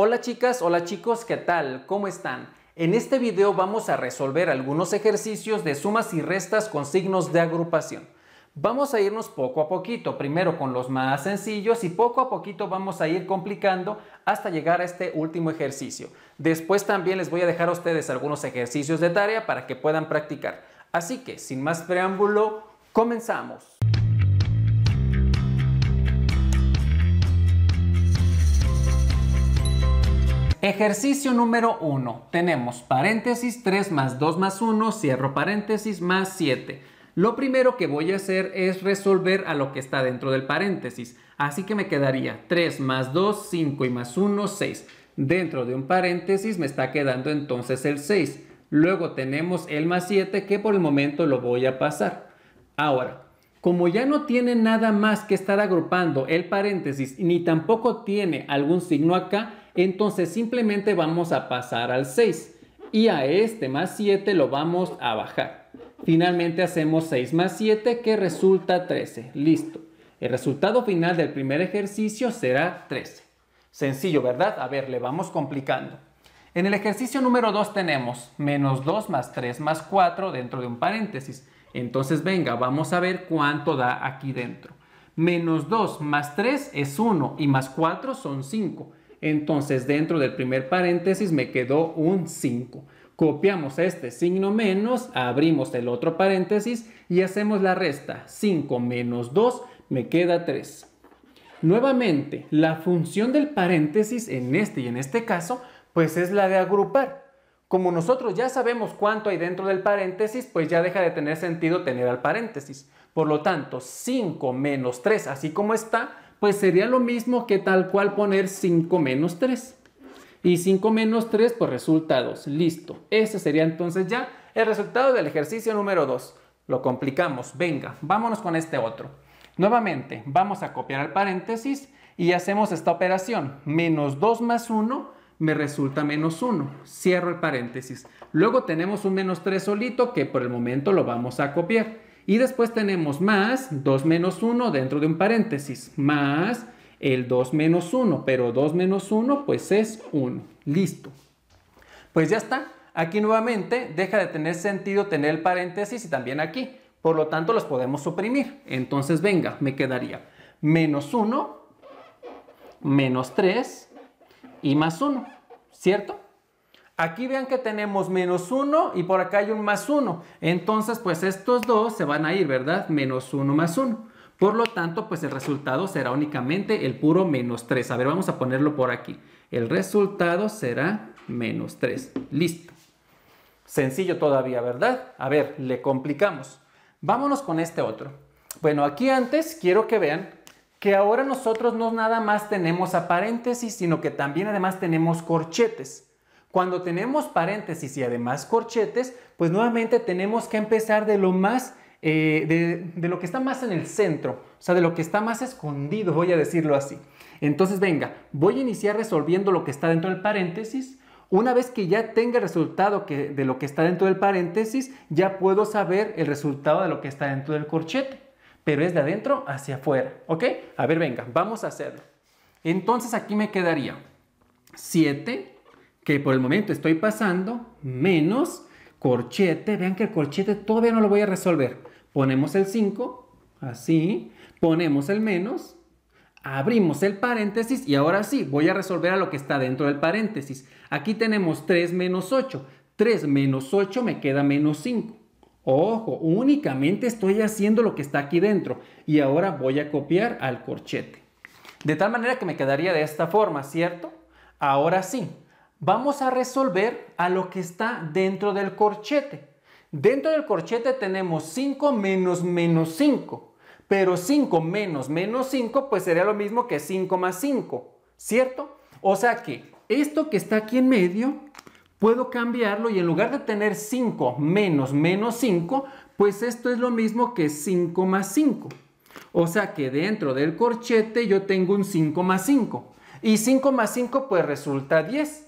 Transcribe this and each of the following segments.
Hola chicas, hola chicos, ¿qué tal? ¿Cómo están? En este video vamos a resolver algunos ejercicios de sumas y restas con signos de agrupación. Vamos a irnos poco a poquito, primero con los más sencillos y poco a poquito vamos a ir complicando hasta llegar a este último ejercicio. Después también les voy a dejar a ustedes algunos ejercicios de tarea para que puedan practicar. Así que, sin más preámbulo, comenzamos. Ejercicio número 1. Tenemos paréntesis 3 más 2 más 1, cierro paréntesis más 7. Lo primero que voy a hacer es resolver a lo que está dentro del paréntesis. Así que me quedaría 3 más 2, 5 y más 1, 6. Dentro de un paréntesis me está quedando entonces el 6. Luego tenemos el más 7 que por el momento lo voy a pasar. Ahora, como ya no tiene nada más que estar agrupando el paréntesis ni tampoco tiene algún signo acá, entonces simplemente vamos a pasar al 6 y a este más 7 lo vamos a bajar. Finalmente hacemos 6 más 7 que resulta 13. Listo. El resultado final del primer ejercicio será 13. Sencillo, ¿verdad? A ver, le vamos complicando. En el ejercicio número 2 tenemos menos 2 más 3 más 4 dentro de un paréntesis. Entonces, venga, vamos a ver cuánto da aquí dentro. Menos 2 más 3 es 1 y más 4 son 5 entonces dentro del primer paréntesis me quedó un 5. Copiamos este signo menos, abrimos el otro paréntesis y hacemos la resta. 5 menos 2 me queda 3. Nuevamente, la función del paréntesis en este y en este caso, pues es la de agrupar. Como nosotros ya sabemos cuánto hay dentro del paréntesis, pues ya deja de tener sentido tener al paréntesis. Por lo tanto, 5 menos 3, así como está, pues sería lo mismo que tal cual poner 5 menos 3. Y 5 menos 3, pues resulta 2. Listo. Ese sería entonces ya el resultado del ejercicio número 2. Lo complicamos. Venga, vámonos con este otro. Nuevamente, vamos a copiar el paréntesis y hacemos esta operación. Menos 2 más 1 me resulta menos 1. Cierro el paréntesis. Luego tenemos un menos 3 solito que por el momento lo vamos a copiar. Y después tenemos más 2 menos 1 dentro de un paréntesis, más el 2 menos 1, pero 2 menos 1 pues es 1. Listo. Pues ya está. Aquí nuevamente deja de tener sentido tener el paréntesis y también aquí. Por lo tanto los podemos suprimir. Entonces venga, me quedaría menos 1, menos 3 y más 1, ¿cierto? Aquí vean que tenemos menos 1 y por acá hay un más 1. Entonces, pues estos dos se van a ir, ¿verdad? Menos 1 más 1. Por lo tanto, pues el resultado será únicamente el puro menos 3. A ver, vamos a ponerlo por aquí. El resultado será menos 3. Listo. Sencillo todavía, ¿verdad? A ver, le complicamos. Vámonos con este otro. Bueno, aquí antes quiero que vean que ahora nosotros no nada más tenemos a paréntesis, sino que también además tenemos corchetes. Cuando tenemos paréntesis y además corchetes, pues nuevamente tenemos que empezar de lo más, eh, de, lo que está más en el centro, o sea, de lo que está más escondido, voy a decirlo así. Entonces, venga, voy a iniciar resolviendo lo que está dentro del paréntesis. Una vez que ya tenga el resultado que, de lo que está dentro del paréntesis, ya puedo saber el resultado de lo que está dentro del corchete, pero es de adentro hacia afuera, ¿ok? A ver, venga, vamos a hacerlo. Entonces aquí me quedaría 7 que por el momento estoy pasando, menos corchete. Vean que el corchete todavía no lo voy a resolver. Ponemos el 5, así, ponemos el menos, abrimos el paréntesis y ahora sí, voy a resolver a lo que está dentro del paréntesis. Aquí tenemos 3 menos 8. 3 menos 8 me queda menos 5. Ojo, únicamente estoy haciendo lo que está aquí dentro y ahora voy a copiar al corchete. De tal manera que me quedaría de esta forma, ¿cierto? Ahora sí, vamos a resolver a lo que está dentro del corchete. Dentro del corchete tenemos 5 menos menos 5, pero 5 menos menos 5 pues sería lo mismo que 5 más 5, ¿cierto? O sea que esto que está aquí en medio puedo cambiarlo y en lugar de tener 5 menos menos 5, pues esto es lo mismo que 5 más 5. O sea que dentro del corchete yo tengo un 5 más 5. Y 5 más 5 pues resulta 10.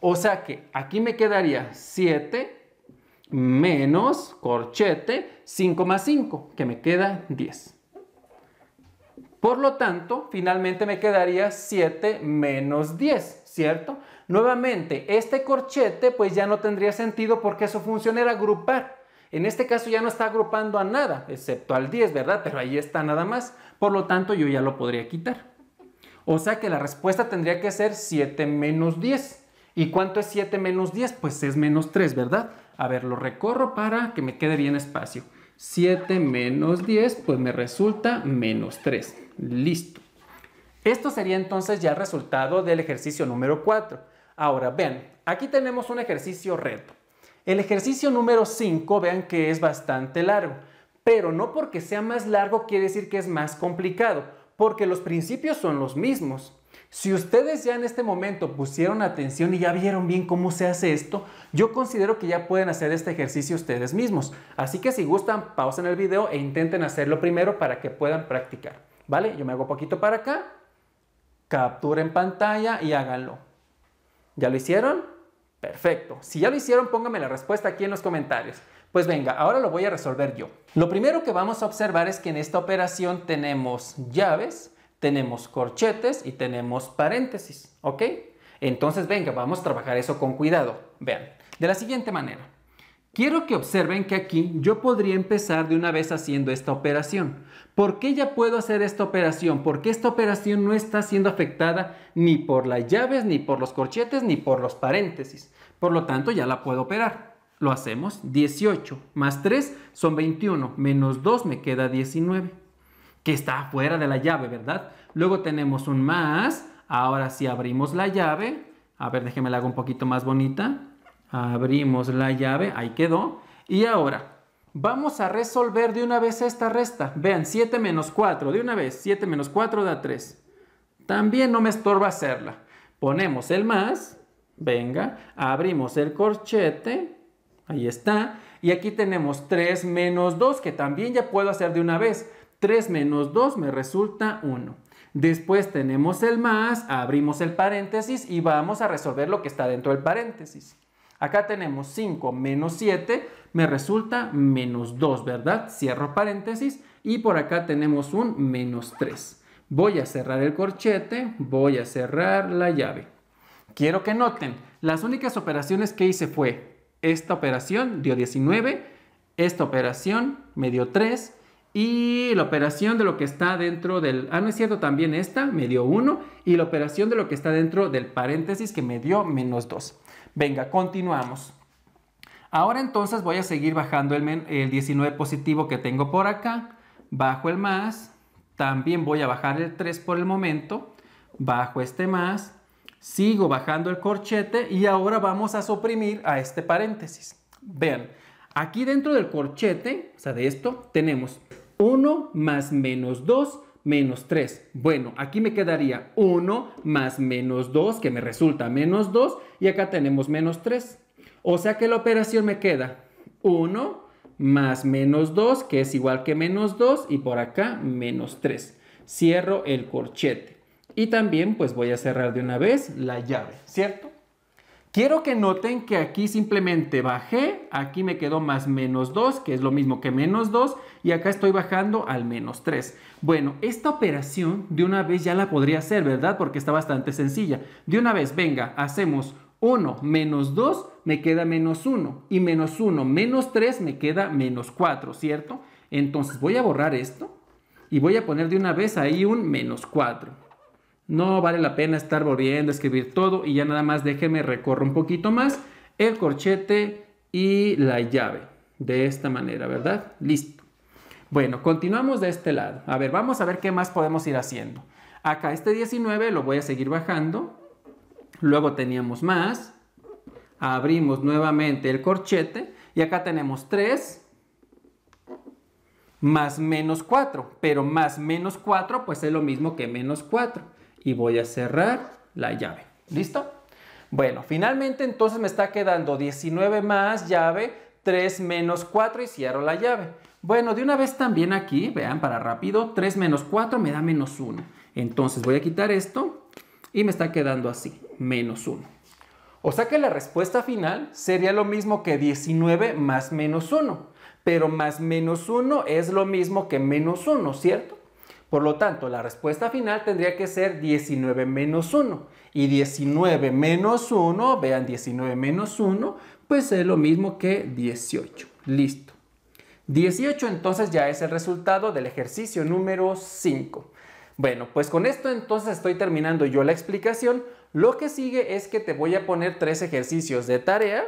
O sea que aquí me quedaría 7 menos corchete 5 más 5, que me queda 10. Por lo tanto, finalmente me quedaría 7 menos 10, ¿cierto? Nuevamente, este corchete pues ya no tendría sentido porque su función era agrupar. En este caso ya no está agrupando a nada, excepto al 10, ¿verdad? Pero ahí está nada más. Por lo tanto, yo ya lo podría quitar. O sea que la respuesta tendría que ser 7 menos 10. ¿Y cuánto es 7 menos 10? Pues es menos 3, ¿verdad? A ver, lo recorro para que me quede bien espacio. 7 menos 10, pues me resulta menos 3. Listo. Esto sería entonces ya el resultado del ejercicio número 4. Ahora, vean, aquí tenemos un ejercicio reto. El ejercicio número 5, vean que es bastante largo, pero no porque sea más largo quiere decir que es más complicado, porque los principios son los mismos. Si ustedes ya en este momento pusieron atención y ya vieron bien cómo se hace esto, yo considero que ya pueden hacer este ejercicio ustedes mismos. Así que si gustan, pausen el video e intenten hacerlo primero para que puedan practicar. ¿Vale? Yo me hago poquito para acá. Capturen pantalla y háganlo. ¿Ya lo hicieron? Perfecto. Si ya lo hicieron, pónganme la respuesta aquí en los comentarios. Pues venga, ahora lo voy a resolver yo. Lo primero que vamos a observar es que en esta operación tenemos llaves, tenemos corchetes y tenemos paréntesis, ¿ok? Entonces, venga, vamos a trabajar eso con cuidado. Vean, de la siguiente manera. Quiero que observen que aquí yo podría empezar de una vez haciendo esta operación. ¿Por qué ya puedo hacer esta operación? Porque esta operación no está siendo afectada ni por las llaves, ni por los corchetes, ni por los paréntesis. Por lo tanto, ya la puedo operar. Lo hacemos 18 más 3 son 21, menos 2 me queda 19 que está fuera de la llave, ¿verdad? Luego tenemos un más. Ahora sí abrimos la llave. A ver, déjeme la hago un poquito más bonita. Abrimos la llave. Ahí quedó. Y ahora, vamos a resolver de una vez esta resta. Vean, 7 menos 4. De una vez, 7 menos 4 da 3. También no me estorba hacerla. Ponemos el más. Venga, abrimos el corchete. Ahí está. Y aquí tenemos 3 menos 2, que también ya puedo hacer de una vez. 3 menos 2 me resulta 1. Después tenemos el más, abrimos el paréntesis y vamos a resolver lo que está dentro del paréntesis. Acá tenemos 5 menos 7, me resulta menos 2, ¿verdad? Cierro paréntesis y por acá tenemos un menos 3. Voy a cerrar el corchete, voy a cerrar la llave. Quiero que noten, las únicas operaciones que hice fue esta operación dio 19, esta operación me dio 3 y la operación de lo que está dentro del... Ah, no es cierto, también esta me dio 1 y la operación de lo que está dentro del paréntesis que me dio menos 2. Venga, continuamos. Ahora entonces voy a seguir bajando el, 19 positivo que tengo por acá, bajo el más, también voy a bajar el 3 por el momento, bajo este más, sigo bajando el corchete y ahora vamos a suprimir a este paréntesis. Vean, aquí dentro del corchete, o sea, de esto, tenemos 1 más menos 2 menos 3. Bueno, aquí me quedaría 1 más menos 2, que me resulta menos 2, y acá tenemos menos 3. O sea que la operación me queda 1 más menos 2, que es igual que menos 2, y por acá menos 3. Cierro el corchete. Y también pues voy a cerrar de una vez la llave, ¿cierto? Quiero que noten que aquí simplemente bajé, aquí me quedó más menos 2, que es lo mismo que menos 2, y acá estoy bajando al menos 3. Bueno, esta operación de una vez ya la podría hacer, ¿verdad? Porque está bastante sencilla. De una vez, venga, hacemos 1 menos 2, me queda menos 1, y menos 1 menos 3 me queda menos 4, ¿cierto? Entonces voy a borrar esto y voy a poner de una vez ahí un menos 4. No vale la pena estar volviendo a escribir todo y ya nada más déjeme recorrer un poquito más el corchete y la llave. De esta manera, ¿verdad? Listo. Bueno, continuamos de este lado. A ver, vamos a ver qué más podemos ir haciendo. Acá este 19 lo voy a seguir bajando. Luego teníamos más. Abrimos nuevamente el corchete. Y acá tenemos 3 más menos 4. Pero más menos 4 pues es lo mismo que menos 4 y voy a cerrar la llave. ¿Listo? Bueno, finalmente entonces me está quedando 19 más llave, 3 menos 4 y cierro la llave. Bueno, de una vez también aquí, vean para rápido, 3 menos 4 me da menos 1. Entonces voy a quitar esto y me está quedando así, menos 1. O sea que la respuesta final sería lo mismo que 19 más menos 1. Pero más menos 1 es lo mismo que menos 1, ¿cierto? Por lo tanto, la respuesta final tendría que ser 19 menos 1. Y 19 menos 1, vean 19 menos 1, pues es lo mismo que 18. Listo. 18 entonces ya es el resultado del ejercicio número 5. Bueno, pues con esto entonces estoy terminando yo la explicación. Lo que sigue es que te voy a poner tres ejercicios de tarea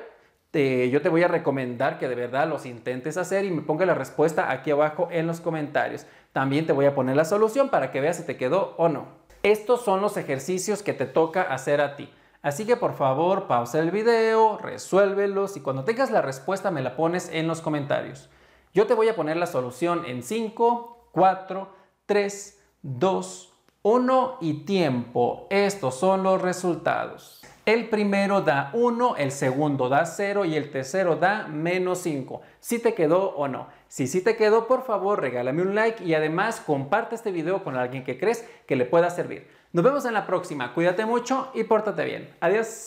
este, yo te voy a recomendar que de verdad los intentes hacer y me ponga la respuesta aquí abajo en los comentarios. También te voy a poner la solución para que veas si te quedó o no. Estos son los ejercicios que te toca hacer a ti. Así que por favor pausa el video, resuélvelos y cuando tengas la respuesta me la pones en los comentarios. Yo te voy a poner la solución en 5, 4, 3, 2, 1 y tiempo. Estos son los resultados. El primero da 1, el segundo da 0 y el tercero da menos 5. ¿Si te quedó o no? Si sí te quedó, por favor, regálame un like y además comparte este video con alguien que crees que le pueda servir. Nos vemos en la próxima, cuídate mucho y pórtate bien. Adiós.